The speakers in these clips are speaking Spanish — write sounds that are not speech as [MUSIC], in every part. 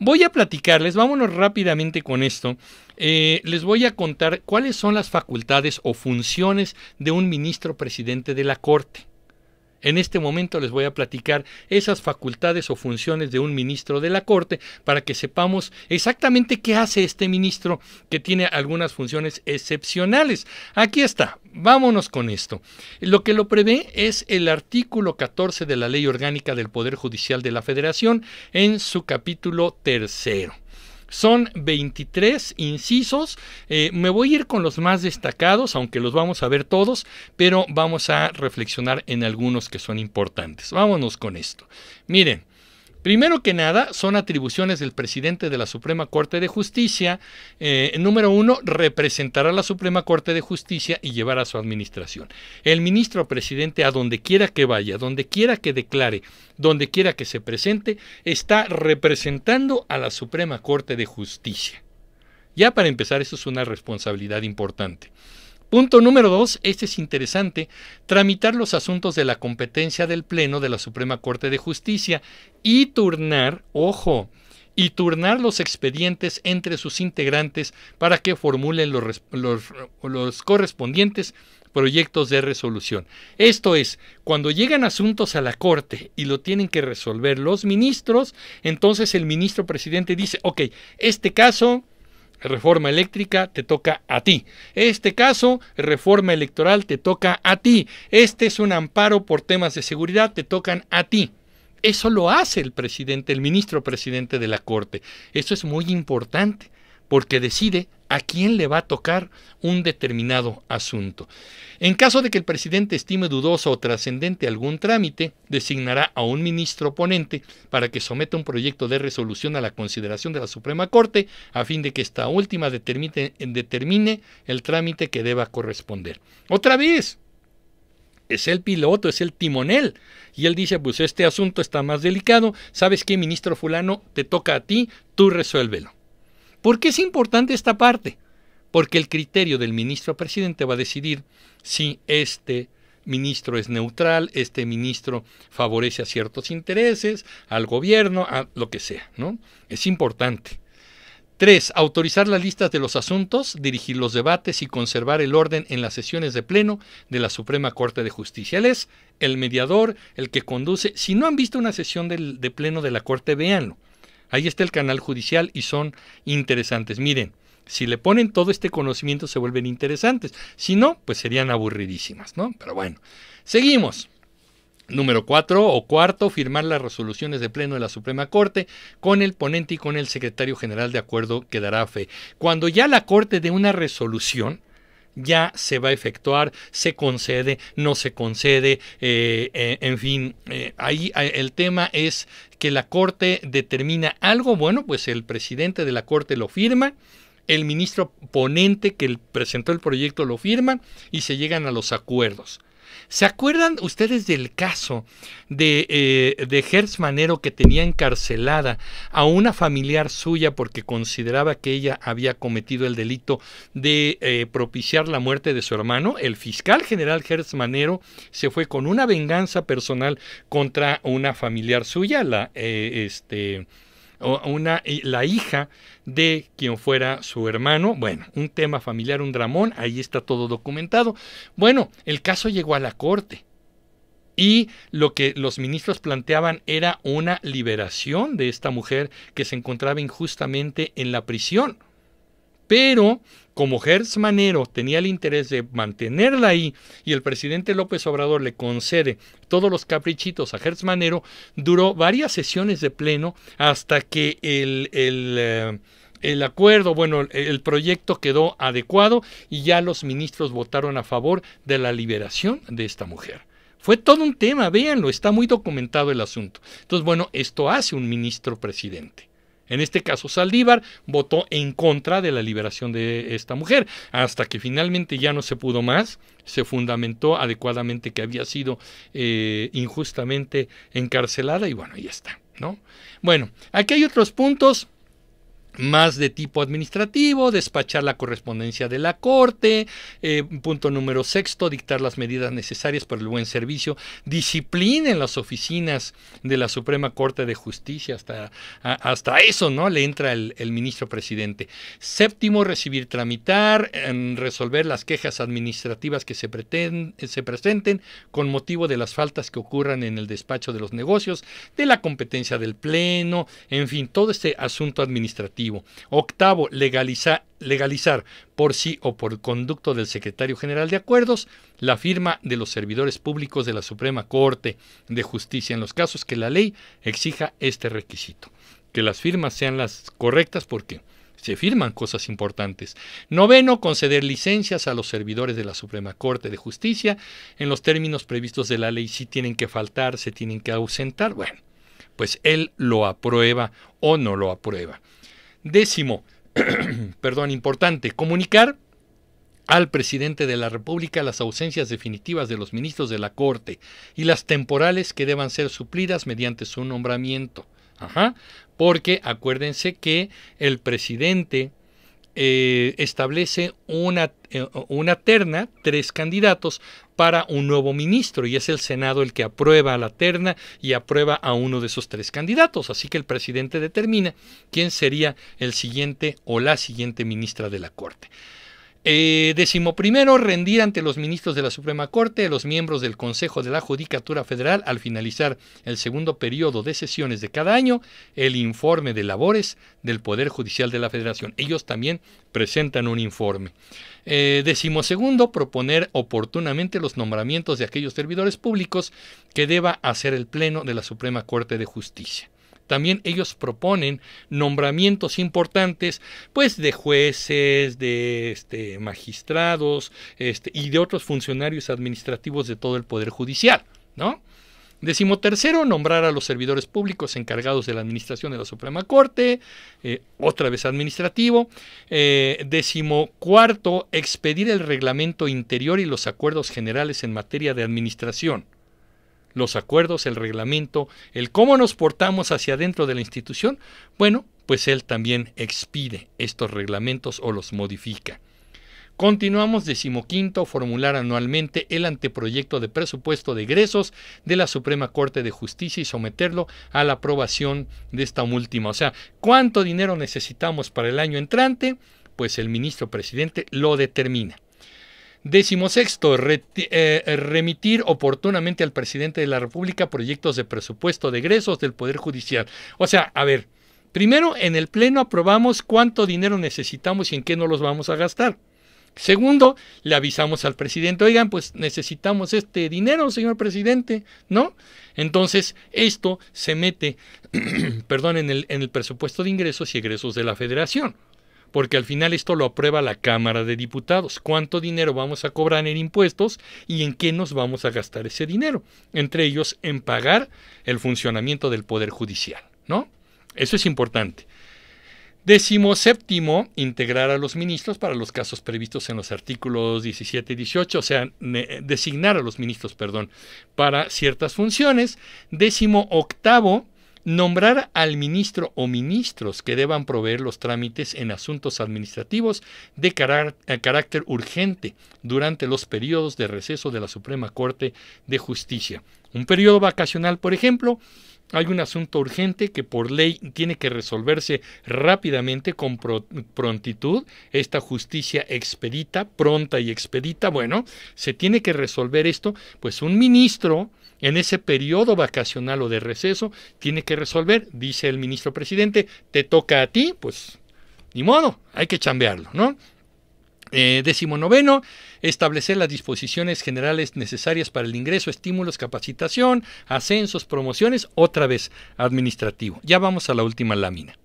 Voy a platicarles, vámonos rápidamente con esto. Eh, les voy a contar cuáles son las facultades o funciones de un ministro presidente de la Corte. En este momento les voy a platicar esas facultades o funciones de un ministro de la Corte para que sepamos exactamente qué hace este ministro que tiene algunas funciones excepcionales. Aquí está, vámonos con esto. Lo que lo prevé es el artículo 14 de la Ley Orgánica del Poder Judicial de la Federación en su capítulo tercero. Son 23 incisos. Eh, me voy a ir con los más destacados, aunque los vamos a ver todos, pero vamos a reflexionar en algunos que son importantes. Vámonos con esto. Miren, Primero que nada, son atribuciones del presidente de la Suprema Corte de Justicia. Eh, número uno, representará a la Suprema Corte de Justicia y llevará a su administración. El ministro presidente, a donde quiera que vaya, donde quiera que declare, donde quiera que se presente, está representando a la Suprema Corte de Justicia. Ya para empezar, eso es una responsabilidad importante. Punto número dos, este es interesante, tramitar los asuntos de la competencia del Pleno de la Suprema Corte de Justicia y turnar, ojo, y turnar los expedientes entre sus integrantes para que formulen los, correspondientes proyectos de resolución. Esto es, cuando llegan asuntos a la Corte y lo tienen que resolver los ministros, entonces el ministro presidente dice, ok, este caso reforma eléctrica te toca a ti. Este caso, reforma electoral te toca a ti. Este es un amparo por temas de seguridad, te tocan a ti. Eso lo hace el presidente, el ministro presidente de la Corte. Eso es muy importante porque decide a quién le va a tocar un determinado asunto. En caso de que el presidente estime dudoso o trascendente algún trámite, designará a un ministro ponente para que someta un proyecto de resolución a la consideración de la Suprema Corte a fin de que esta última determine, determine el trámite que deba corresponder. Otra vez, es el piloto, es el timonel. Y él dice, pues este asunto está más delicado, ¿sabes qué, ministro fulano? Te toca a ti, tú resuélvelo. ¿Por qué es importante esta parte? Porque el criterio del ministro presidente va a decidir si este ministro es neutral, este ministro favorece a ciertos intereses, al gobierno, a lo que sea, ¿no? Es importante. Tres, autorizar las listas de los asuntos, dirigir los debates y conservar el orden en las sesiones de pleno de la Suprema Corte de Justicia. Él es el mediador, el que conduce. Si no han visto una sesión de, de pleno de la Corte, véanlo. Ahí está el canal judicial y son interesantes. Miren, si le ponen todo este conocimiento se vuelven interesantes. Si no, pues serían aburridísimas, ¿no? Pero bueno, seguimos. Número cuatro o cuarto, firmar las resoluciones de pleno de la Suprema Corte con el ponente y con el secretario general de acuerdo que dará fe. Cuando ya la Corte dé una resolución, ya se va a efectuar, se concede, no se concede, eh, eh, en fin, eh, ahí el tema es que la Corte determina algo, bueno, pues el presidente de la Corte lo firma, el ministro ponente que presentó el proyecto lo firma y se llegan a los acuerdos. ¿Se acuerdan ustedes del caso de, eh, de Manero que tenía encarcelada a una familiar suya porque consideraba que ella había cometido el delito de eh, propiciar la muerte de su hermano? El fiscal general Hertz Manero se fue con una venganza personal contra una familiar suya, la eh, este, una, la hija de quien fuera su hermano. Bueno, un tema familiar, un dramón, ahí está todo documentado. Bueno, el caso llegó a la corte y lo que los ministros planteaban era una liberación de esta mujer que se encontraba injustamente en la prisión. Pero como Gertz Manero tenía el interés de mantenerla ahí y el presidente López Obrador le concede todos los caprichitos a Gertz Manero, duró varias sesiones de pleno hasta que el, eh, el acuerdo, bueno, el proyecto quedó adecuado y ya los ministros votaron a favor de la liberación de esta mujer. Fue todo un tema, véanlo, está muy documentado el asunto. Entonces, bueno, esto hace un ministro presidente. En este caso, Saldívar votó en contra de la liberación de esta mujer, hasta que finalmente ya no se pudo más, se fundamentó adecuadamente que había sido eh, injustamente encarcelada y bueno, ahí está, ¿no? Bueno, aquí hay otros puntos más de tipo administrativo, despachar la correspondencia de la Corte, eh, punto número sexto, dictar las medidas necesarias para el buen servicio, disciplina en las oficinas de la Suprema Corte de Justicia, hasta, hasta eso, ¿no? Le entra el, ministro presidente. Séptimo, recibir, tramitar, em, resolver las quejas administrativas que se, se presenten con motivo de las faltas que ocurran en el despacho de los negocios, de la competencia del Pleno, en fin, todo este asunto administrativo. Octavo, legalizar por sí o por conducto del secretario general de acuerdos la firma de los servidores públicos de la Suprema Corte de Justicia en los casos que la ley exija este requisito. Que las firmas sean las correctas porque se firman cosas importantes. Noveno, conceder licencias a los servidores de la Suprema Corte de Justicia en los términos previstos de la ley. Si tienen que faltar, se tienen que ausentar, bueno, pues él lo aprueba o no lo aprueba. Décimo, [CLEARS THROAT] perdón, importante, comunicar al presidente de la República las ausencias definitivas de los ministros de la Corte y las temporales que deban ser suplidas mediante su nombramiento. Ajá, porque acuérdense que el presidente eh, establece una, eh, una terna, tres candidatos para un nuevo ministro y es el Senado el que aprueba la terna y aprueba a uno de esos tres candidatos. Así que el presidente determina quién sería el siguiente o la siguiente ministra de la Corte. Eh, primero, rendir ante los ministros de la Suprema Corte los miembros del Consejo de la Judicatura Federal al finalizar el segundo periodo de sesiones de cada año el informe de labores del Poder Judicial de la Federación. Ellos también presentan un informe. Eh, segundo, proponer oportunamente los nombramientos de aquellos servidores públicos que deba hacer el Pleno de la Suprema Corte de Justicia. También ellos proponen nombramientos importantes, pues de jueces, de este, magistrados este, y de otros funcionarios administrativos de todo el Poder Judicial, ¿no? Decimotercero, nombrar a los servidores públicos encargados de la administración de la Suprema Corte, eh, otra vez administrativo. Décimo eh, decimocuarto, expedir el reglamento interior y los acuerdos generales en materia de administración los acuerdos, el reglamento, el cómo nos portamos hacia adentro de la institución, bueno, pues él también expide estos reglamentos o los modifica. Continuamos, decimoquinto, formular anualmente el anteproyecto de presupuesto de egresos de la Suprema Corte de Justicia y someterlo a la aprobación de esta última. O sea, ¿cuánto dinero necesitamos para el año entrante? Pues el ministro presidente lo determina. Décimo sexto, eh, eh, remitir oportunamente al presidente de la República proyectos de presupuesto de egresos del Poder Judicial. O sea, a ver, primero en el Pleno aprobamos cuánto dinero necesitamos y en qué no los vamos a gastar. Segundo, le avisamos al presidente, oigan, pues necesitamos este dinero, señor presidente, ¿no? Entonces, esto se mete, [CLEARS THROAT] perdón, en el, en el presupuesto de ingresos y egresos de la federación porque al final esto lo aprueba la Cámara de Diputados. ¿Cuánto dinero vamos a cobrar en impuestos y en qué nos vamos a gastar ese dinero? Entre ellos, en pagar el funcionamiento del Poder Judicial, ¿no? Eso es importante. Décimo séptimo, integrar a los ministros para los casos previstos en los artículos 17 y 18, o sea, designar a los ministros, perdón, para ciertas funciones. Décimo octavo, Nombrar al ministro o ministros que deban proveer los trámites en asuntos administrativos de eh, carácter urgente durante los periodos de receso de la Suprema Corte de Justicia. Un periodo vacacional, por ejemplo, hay un asunto urgente que por ley tiene que resolverse rápidamente, con prontitud, esta justicia expedita, pronta y expedita, bueno, se tiene que resolver esto, pues un ministro en ese periodo vacacional o de receso tiene que resolver, dice el ministro presidente, te toca a ti, pues ni modo, hay que chambearlo, ¿no? Eh, décimo noveno, establecer las disposiciones generales necesarias para el ingreso, estímulos, capacitación, ascensos, promociones, otra vez administrativo. Ya vamos a la última lámina.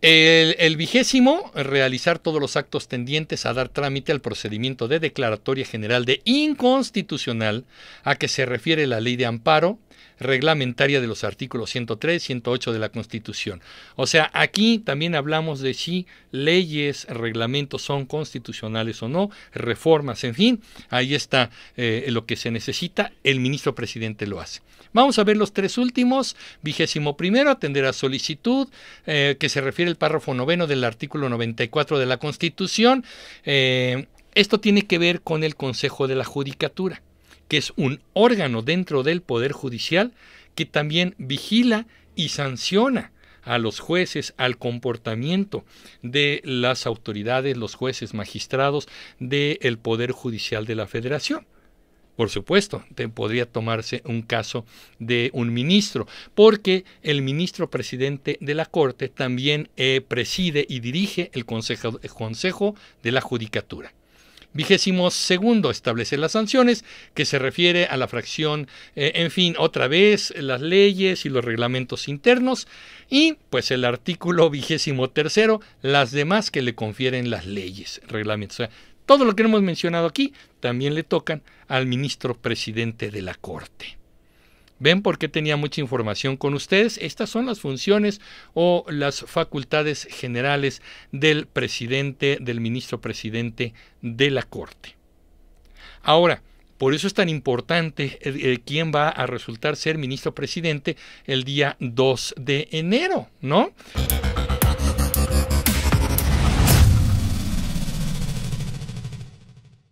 El, vigésimo, realizar todos los actos tendientes a dar trámite al procedimiento de declaratoria general de inconstitucional a que se refiere la ley de amparo reglamentaria de los artículos 103 y 108 de la Constitución. O sea, aquí también hablamos de si leyes, reglamentos son constitucionales o no, reformas, en fin, ahí está eh, lo que se necesita, el ministro presidente lo hace. Vamos a ver los tres últimos. Vigésimo primero, atender a solicitud, eh, que se refiere el párrafo noveno del artículo 94 de la Constitución. Eh, esto tiene que ver con el Consejo de la Judicatura que es un órgano dentro del Poder Judicial que también vigila y sanciona a los jueces, al comportamiento de las autoridades, los jueces, magistrados del Poder Judicial de la Federación. Por supuesto, te podría tomarse un caso de un ministro, porque el ministro presidente de la Corte también eh, preside y dirige el consejo de la Judicatura. Vigésimo segundo, establece las sanciones, que se refiere a la fracción, eh, en fin, otra vez, las leyes y los reglamentos internos. Y pues el artículo vigésimo tercero, las demás que le confieren las leyes, reglamentos. O sea, todo lo que hemos mencionado aquí también le tocan al ministro presidente de la Corte. ¿Ven por qué tenía mucha información con ustedes? Estas son las funciones o las facultades generales del presidente, del ministro presidente de la Corte. Ahora, por eso es tan importante eh, eh, quién va a resultar ser ministro presidente el día 2 de enero, ¿no?